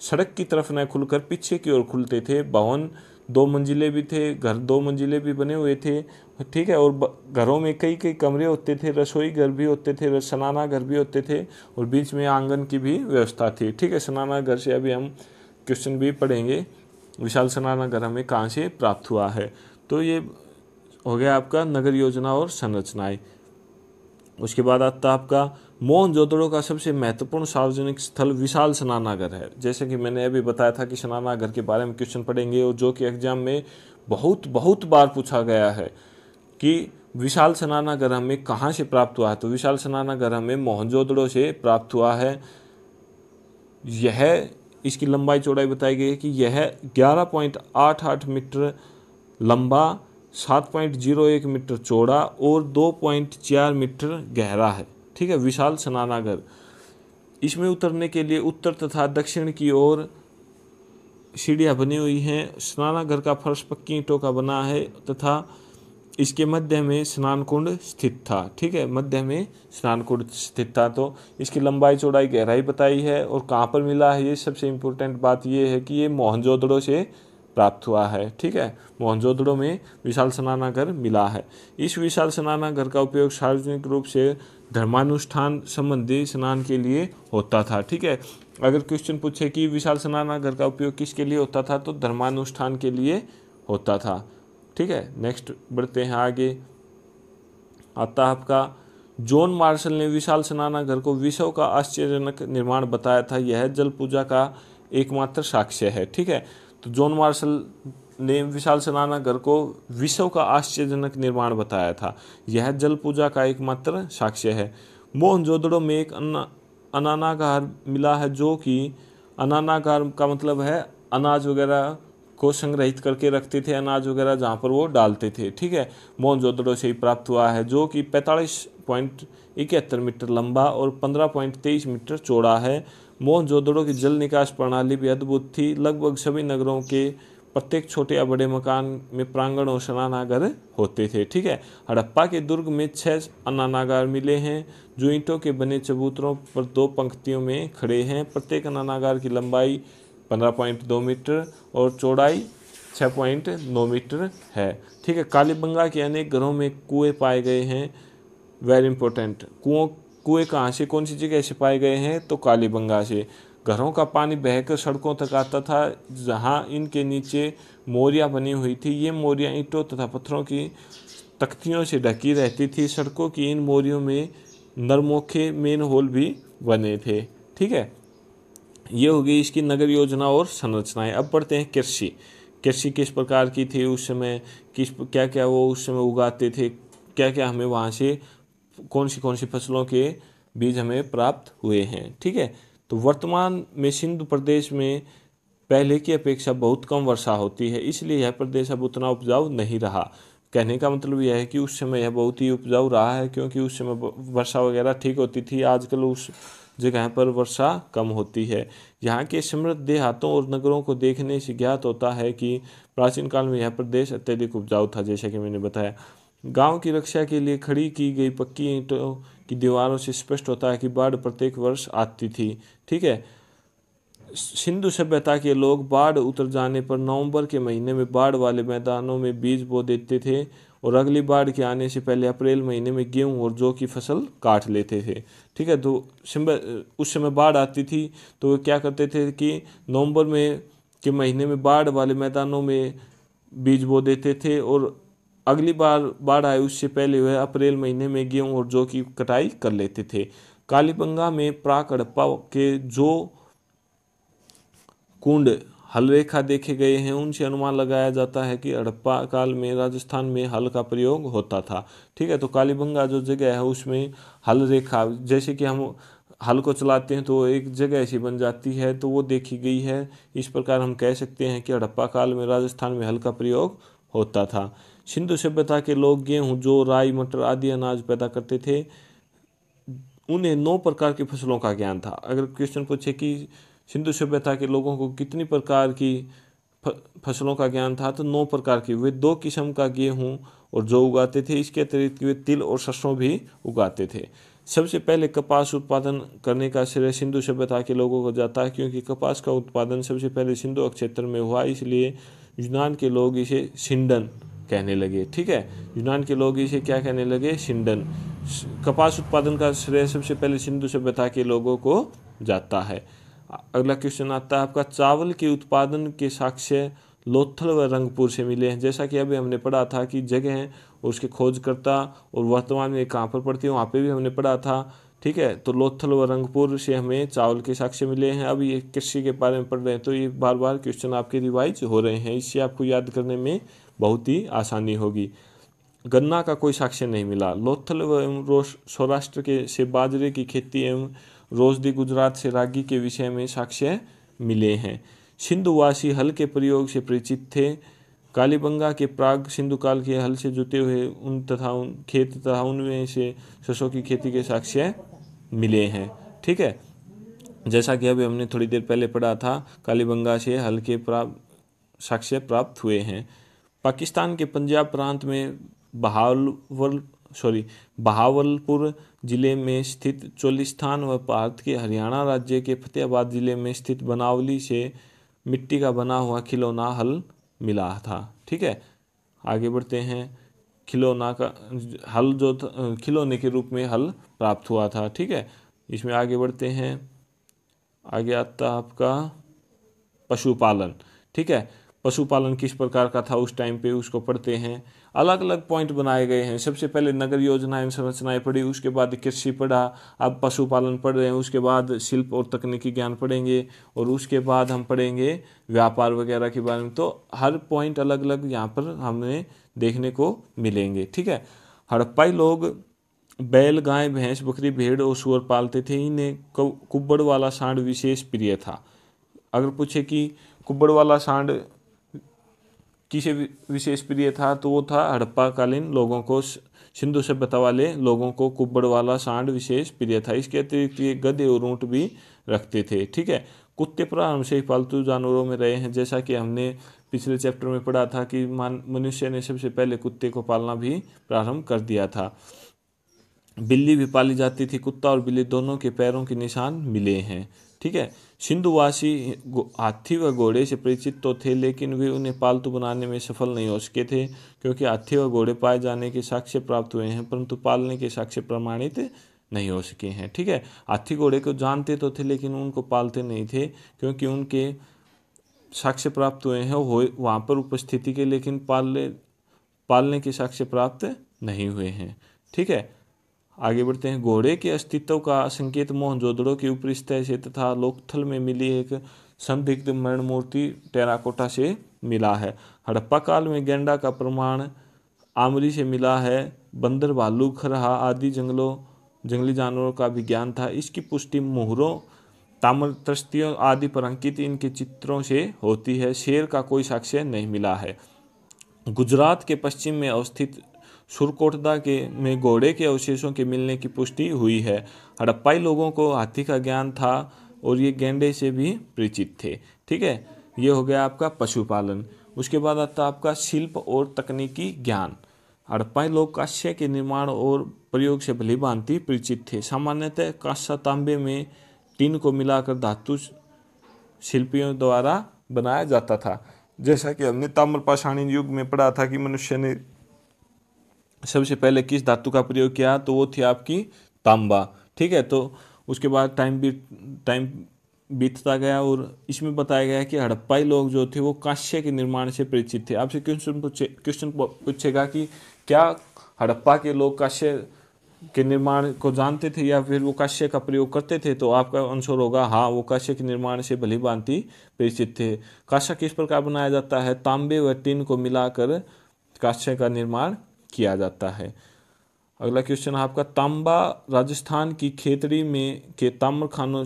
सड़क की तरफ न खुलकर पीछे की ओर खुलते थे भवन दो मंजिले भी थे घर दो मंजिले भी बने हुए थे ठीक है और घरों में कई कई कमरे होते थे रसोई घर भी होते थे सनाना घर भी होते थे और बीच में आंगन की भी व्यवस्था थी ठीक है सनाना घर से अभी हम क्वेश्चन भी पढ़ेंगे विशाल सनाना घर हमें कहाँ से प्राप्त हुआ है तो ये हो गया आपका नगर योजना और संरचनाएं उसके बाद आता आपका मोहन जोदड़ो का सबसे महत्वपूर्ण सार्वजनिक स्थल विशाल स्नानागर है जैसे कि मैंने अभी बताया था कि स्नानागर के बारे में क्वेश्चन पढ़ेंगे और जो कि एग्जाम में बहुत बहुत बार पूछा गया है कि विशाल स्नानागर हमें कहाँ से प्राप्त हुआ है तो विशाल स्नानागर हमें मोहनजोदड़ो से प्राप्त हुआ है यह इसकी लंबाई चौड़ाई बताई गई है कि यह 11.88 मीटर लंबा 7.01 मीटर चौड़ा और 2.4 मीटर गहरा है ठीक है विशाल स्नानागर इसमें उतरने के लिए उत्तर तथा दक्षिण की ओर सीढ़ियाँ बनी हुई हैं स्नानागर का फर्श पक्की ईंटों का बना है तथा इसके मध्य में स्नान कुंड स्थित था ठीक है मध्य में स्नान कुंड स्थित था तो इसकी लंबाई चौड़ाई गहराई बताई है और कहाँ पर मिला है ये सबसे इम्पोर्टेंट बात ये है कि ये मोहनजोदड़ो से प्राप्त हुआ है ठीक है मोहनजोदड़ो में विशाल स्नानागर मिला है इस विशाल स्नानागर का उपयोग सार्वजनिक रूप से धर्मानुष्ठान संबंधी स्नान के लिए होता था ठीक है अगर क्वेश्चन पूछे कि विशाल स्नानागर का उपयोग किसके लिए होता था तो धर्मानुष्ठान के लिए होता था ठीक है नेक्स्ट बढ़ते हैं आगे आता आपका जॉन मार्शल ने विशाल स्नानागर को विश्व का आश्चर्यजनक निर्माण बताया था यह जल पूजा का एकमात्र साक्ष्य है ठीक है तो जॉन मार्शल ने विशाल सलानागर को विश्व का आश्चर्यजनक निर्माण बताया था यह जल पूजा का एकमात्र साक्ष्य है मोहनजोदड़ो में एक अना, अनानागार मिला है जो कि अनानागार का मतलब है अनाज वगैरह को संग्रहित करके रखते थे अनाज वगैरह जहाँ पर वो डालते थे ठीक है मोहनजोदड़ो से ही प्राप्त हुआ है जो कि पैंतालीस पॉइंट इकहत्तर मीटर लंबा और पंद्रह पॉइंट तेईस मीटर चौड़ा है मोहनजोदड़ो की जल निकास प्रणाली भी अद्भुत थी लगभग सभी नगरों के प्रत्येक छोटे या बड़े मकान में प्रांगण और स्नानागर होते थे ठीक है हड़प्पा के दुर्ग में छः अनानागार मिले हैं जो ईंटों के बने चबूतरों पर दो पंक्तियों में खड़े हैं प्रत्येक अनानागार की लंबाई पंद्रह पॉइंट दो मीटर और चौड़ाई छः पॉइंट नौ मीटर है ठीक है कालीबंगा के अनेक घरों में कुएं पाए गए हैं वेरी इंपॉर्टेंट कुओं कुएं कहाँ से कौन सी जगह से पाए गए हैं तो कालीबंगा से घरों का पानी बहकर सड़कों तक आता था जहाँ इनके नीचे मोरियाँ बनी हुई थी ये मोरियाँ ईंटों तथा पत्थरों की तख्तियों से ढकी रहती थी सड़कों की इन मोरियों में नरमोखे मेन होल भी बने थे ठीक है ये हो गई इसकी नगर योजना और संरचनाएं अब पढ़ते हैं कृषि कृषि किस प्रकार की थी उस समय किस क्या क्या वो उस समय उगाते थे क्या क्या हमें वहाँ से कौन सी कौन सी फसलों के बीज हमें प्राप्त हुए हैं ठीक है तो वर्तमान में सिंधु प्रदेश में पहले की अपेक्षा बहुत कम वर्षा होती है इसलिए यह प्रदेश अब उतना उपजाऊ नहीं रहा कहने का मतलब यह है कि उस समय यह बहुत ही उपजाऊ रहा है क्योंकि उस समय वर्षा वगैरह ठीक होती थी आजकल उस जगह पर वर्षा कम होती है यहाँ के समृद्ध देहातों और नगरों को देखने से ज्ञात होता है कि प्राचीन काल में यह प्रदेश अत्यधिक उपजाऊ था जैसा कि मैंने बताया गांव की रक्षा के लिए खड़ी की गई पक्की ईंटों तो कि दीवारों से स्पष्ट होता है कि बाढ़ प्रत्येक वर्ष आती थी ठीक है सिंधु सभ्यता के लोग बाढ़ उतर जाने पर नवंबर के महीने में बाढ़ वाले मैदानों में बीज बो देते थे और अगली बाढ़ के आने से पहले अप्रैल महीने में गेहूं और जौ की फसल काट लेते थे ठीक है तो उस समय बाढ़ आती थी तो वे क्या करते थे कि नवंबर में के महीने में बाढ़ वाले मैदानों में बीज बो देते थे और अगली बार बाढ़ आई उससे पहले वह अप्रैल महीने में गेहूं और जौ की कटाई कर लेते थे कालीबंगा में प्राक के जो कुंड हल रेखा देखे गए हैं उनसे अनुमान लगाया जाता है कि हड़प्पा काल में राजस्थान में हल का प्रयोग होता था ठीक है तो कालीबंगा जो जगह है उसमें हल रेखा जैसे कि हम हल को चलाते हैं तो एक जगह ऐसी बन जाती है तो वो देखी गई है इस प्रकार हम कह सकते हैं कि हड़प्पा काल में राजस्थान में हल का प्रयोग होता था सिंधु सभ्यता के लोग गेहूँ जो राई मटर आदि अनाज पैदा करते थे उन्हें नौ प्रकार की फसलों का ज्ञान था अगर क्वेश्चन पूछे कि सिंधु सभ्यता के लोगों को कितनी प्रकार की फसलों का ज्ञान था तो नौ प्रकार की वे दो किस्म का गेहूँ और जो उगाते थे इसके अतिरिक्त वे तिल और सरसों भी उगाते थे सबसे पहले कपास उत्पादन करने का श्रेय सिंधु सभ्यता के लोगों को जाता है क्योंकि कपास का उत्पादन सबसे पहले सिंधु क्षेत्र में हुआ इसलिए यूनान के लोग इसे सिंडन कहने लगे ठीक है यूनान के लोग इसे क्या कहने लगे शिंडन कपास उत्पादन का श्रेय सबसे पहले सिंधु सभ्यता के लोगों को जाता है अगला क्वेश्चन आता है आपका चावल के उत्पादन के साक्ष्य लोथल व रंगपुर से मिले हैं जैसा कि अभी हमने पढ़ा था कि जगह हैं और उसके खोजकर्ता और वर्तमान में कहाँ पर पढ़ती है वहाँ पे भी हमने पढ़ा था ठीक है तो लोथल व रंगपुर से हमें चावल के साक्ष्य मिले हैं अब ये कृषि के बारे में पढ़ रहे हैं तो ये बार बार क्वेश्चन आपके रिवाइज हो रहे हैं इससे आपको याद करने में बहुत ही आसानी होगी गन्ना का कोई साक्ष्य नहीं मिला लोथल एवं सौराष्ट्र के से बाजरे की खेती एवं रोजदी गुजरात से रागी के विषय में साक्ष्य मिले हैं सिंधुवासी हल के प्रयोग से परिचित थे कालीबंगा के प्राग सिंधु काल के हल से जुटे हुए उन तथा उन खेत तथा उनमें से सरसों की खेती के साक्ष्य मिले हैं ठीक है जैसा कि अभी हमने थोड़ी देर पहले पढ़ा था कालीबंगा से हल के प्राप्त साक्ष्य प्राप्त हुए हैं पाकिस्तान के पंजाब प्रांत में बहावल सॉरी बहावलपुर ज़िले में स्थित चोलिस्थान व भारत के हरियाणा राज्य के फतेहाबाद ज़िले में स्थित बनावली से मिट्टी का बना हुआ खिलौना हल मिला था ठीक है आगे बढ़ते हैं खिलौना का हल जो था खिलौने के रूप में हल प्राप्त हुआ था ठीक है इसमें आगे बढ़ते हैं आगे आता आपका पशुपालन ठीक है पशुपालन किस प्रकार का था उस टाइम पे उसको पढ़ते हैं अलग अलग पॉइंट बनाए गए हैं सबसे पहले नगर योजना एवं संरचनाएं पढ़ी उसके बाद कृषि पढ़ा अब पशुपालन पढ़ रहे हैं उसके बाद शिल्प और तकनीकी ज्ञान पढ़ेंगे और उसके बाद हम पढ़ेंगे व्यापार वगैरह के बारे में तो हर पॉइंट अलग अलग यहाँ पर हमें देखने को मिलेंगे ठीक है हड़प्पाई लोग बैल गाय भैंस बकरी भेड़ और सुअर पालते थे इन्हें कुब्बड़ वाला सांड विशेष प्रिय था अगर पूछे कि कुब्बड़ वाला सांड किसे विशेष प्रिय था तो वो था हड़प्पाकालीन लोगों को सिंधु सभ्यता वाले लोगों को कुब्बड़ वाला सांड विशेष प्रिय था इसके अतिरिक्त ये गधे और ऊँट भी रखते थे ठीक है कुत्ते प्रारंभ से ही पालतू जानवरों में रहे हैं जैसा कि हमने पिछले चैप्टर में पढ़ा था कि मान मनुष्य ने सबसे पहले कुत्ते को पालना भी प्रारंभ कर दिया था बिल्ली भी पाली जाती थी कुत्ता और बिल्ली दोनों के पैरों के निशान मिले हैं ठीक है सिंधुवासी हाथी व घोड़े से परिचित तो थे लेकिन वे उन्हें पालतू बनाने में सफल नहीं हो सके थे क्योंकि हाथी व घोड़े पाए जाने के साक्ष्य प्राप्त हुए हैं परंतु पालने के साक्ष्य प्रमाणित नहीं हो सके हैं ठीक है हाथी घोड़े को जानते तो थे लेकिन उनको पालते नहीं थे क्योंकि उनके साक्ष्य प्राप्त हुए हैं हो वहाँ पर उपस्थिति के लेकिन पालने पालने के साक्ष्य प्राप्त नहीं हुए हैं ठीक है आगे बढ़ते हैं घोड़े के अस्तित्व का संकेत मोहनजोदड़ो की ऊपरी सतह से तथा लोकथल में मिली एक संदिग्ध मरण मूर्ति टेराकोटा से मिला है हड़प्पा काल में गेंडा का प्रमाण आमरी से मिला है बंदर भालू खरहा आदि जंगलों जंगली जानवरों का विज्ञान था इसकी पुष्टि मोहरों ताम्र तस्तियों आदि पर अंकित इनके चित्रों से होती है शेर का कोई साक्ष्य नहीं मिला है गुजरात के पश्चिम में अवस्थित सुरकोटदा के में घोड़े के अवशेषों के मिलने की पुष्टि हुई है हड़प्पाई लोगों को हाथी का ज्ञान था और ये गेंडे से भी परिचित थे ठीक है ये हो गया आपका पशुपालन उसके बाद आता है आपका शिल्प और तकनीकी ज्ञान हड़प्पाई लोग काश्य के निर्माण और प्रयोग से भली भांति परिचित थे सामान्यतः काश्य तांबे में टिन को मिलाकर धातु शिल्पियों द्वारा बनाया जाता था जैसा कि हमने ताम्रपाषाणी युग में पढ़ा था कि मनुष्य ने सबसे पहले किस धातु का प्रयोग किया तो वो थी आपकी तांबा ठीक है तो उसके बाद टाइम बीत टाइम बीतता गया और इसमें बताया गया कि हड़प्पाई लोग जो थे वो कांस्य के निर्माण से परिचित थे आपसे क्वेश्चन पूछे क्वेश्चन पूछेगा कि क्या हड़प्पा के लोग काश्य के निर्माण को जानते थे या फिर वो काश्य का प्रयोग करते थे तो आपका आंसर होगा हाँ वो काश्य के निर्माण से भली भांति परिचित थे काश्य किस प्रकार बनाया जाता है तांबे व टिन को मिलाकर काश्य का निर्माण किया जाता है अगला क्वेश्चन आपका तांबा राजस्थान की खेतड़ी में के ताम्र खानों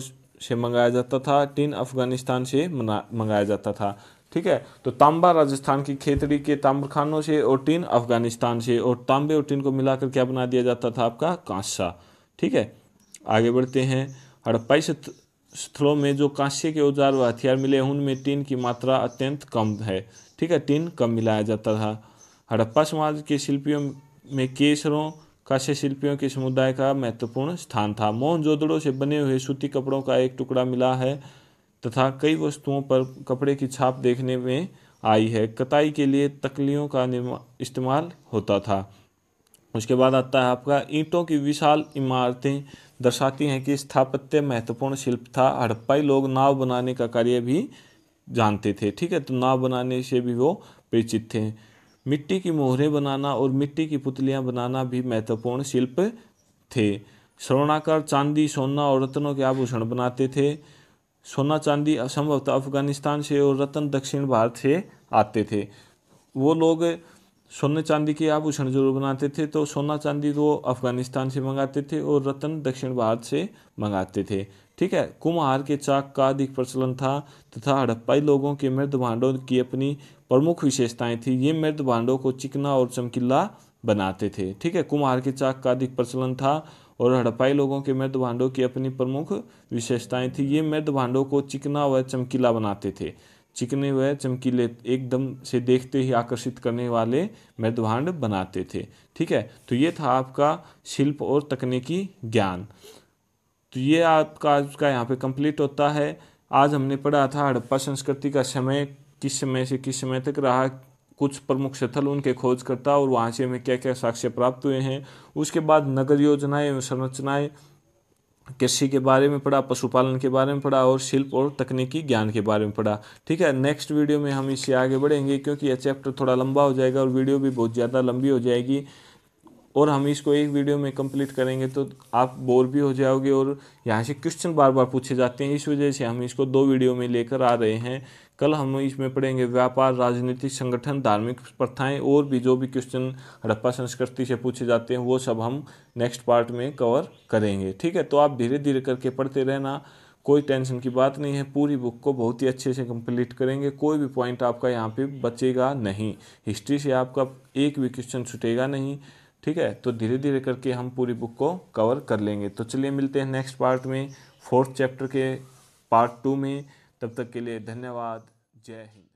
से मंगाया जाता था टिन अफगानिस्तान से मंगाया जाता था ठीक है तो तांबा राजस्थान की खेतड़ी के ताम्रखानों से और टिन अफगानिस्तान से और तांबे और टिन को मिलाकर क्या बना दिया जाता था आपका कांसा ठीक है आगे बढ़ते हैं हड़प्पाई स्थलों में जो कांस्य के औजार व हथियार मिले उनमें टिन की मात्रा अत्यंत कम है ठीक है टिन कम मिलाया जाता था हड़प्पा समाज के शिल्पियों में केसरों काश्य शिल्पियों के समुदाय का महत्वपूर्ण स्थान था मोहनजोदड़ो से बने हुए सूती कपड़ों का एक टुकड़ा मिला है तथा कई वस्तुओं पर कपड़े की छाप देखने में आई है कताई के लिए तकलियों का इस्तेमाल होता था उसके बाद आता है आपका ईंटों की विशाल इमारतें दर्शाती हैं कि स्थापत्य महत्वपूर्ण शिल्प था हड़प्पाई लोग नाव बनाने का कार्य भी जानते थे ठीक है तो नाव बनाने से भी वो परिचित थे मिट्टी की मोहरें बनाना और मिट्टी की पुतलियां बनाना भी महत्वपूर्ण शिल्प थे श्रवणाकार चांदी सोना और रत्नों के आभूषण बनाते थे सोना चांदी असंभवतः अफगानिस्तान से और रत्न दक्षिण भारत से आते थे वो लोग सोने चांदी के आभूषण जरूर बनाते थे तो सोना चांदी तो अफगानिस्तान से मंगाते थे और रत्न दक्षिण भारत से मंगाते थे ठीक है कुम्हार के चाक का अधिक प्रचलन था तथा हड़प्पाई लोगों के मृद भांडों की अपनी प्रमुख विशेषताएं थी ये मृद भांडों को चिकना और चमकीला बनाते थे ठीक है कुम्हार के चाक का अधिक प्रचलन था और हड़प्पाई लोगों के मृद भांडों की अपनी प्रमुख विशेषताएं थी ये मृद भांडों को चिकना व चमकीला बनाते थे चिकने व चमकीले एकदम से देखते ही आकर्षित करने वाले मृद भांड बनाते थे ठीक है तो ये था आपका शिल्प और तकनीकी ज्ञान तो ये आपका आज का यहाँ पे कंप्लीट होता है आज हमने पढ़ा था हड़प्पा संस्कृति का समय किस समय से किस समय तक रहा कुछ प्रमुख स्थल उनके खोजकर्ता और वहाँ से हमें क्या क्या साक्ष्य प्राप्त हुए हैं उसके बाद नगर योजनाएं एवं संरचनाएं कृषि के बारे में पढ़ा पशुपालन के बारे में पढ़ा और शिल्प और तकनीकी ज्ञान के बारे में पढ़ा ठीक है नेक्स्ट वीडियो में हम इससे आगे बढ़ेंगे क्योंकि यह चैप्टर थोड़ा लंबा हो जाएगा और वीडियो भी बहुत ज़्यादा लंबी हो जाएगी और हम इसको एक वीडियो में कंप्लीट करेंगे तो आप बोर भी हो जाओगे और यहाँ से क्वेश्चन बार बार पूछे जाते हैं इस वजह से हम इसको दो वीडियो में लेकर आ रहे हैं कल हम इसमें पढ़ेंगे व्यापार राजनीतिक संगठन धार्मिक प्रथाएं और भी जो भी क्वेश्चन हड़प्पा संस्कृति से पूछे जाते हैं वो सब हम नेक्स्ट पार्ट में कवर करेंगे ठीक है तो आप धीरे धीरे करके पढ़ते रहना कोई टेंशन की बात नहीं है पूरी बुक को बहुत ही अच्छे से कंप्लीट करेंगे कोई भी पॉइंट आपका यहाँ पे बचेगा नहीं हिस्ट्री से आपका एक भी क्वेश्चन छूटेगा नहीं ठीक है तो धीरे धीरे करके हम पूरी बुक को कवर कर लेंगे तो चलिए मिलते हैं नेक्स्ट पार्ट में फोर्थ चैप्टर के पार्ट टू में तब तक के लिए धन्यवाद जय हिंद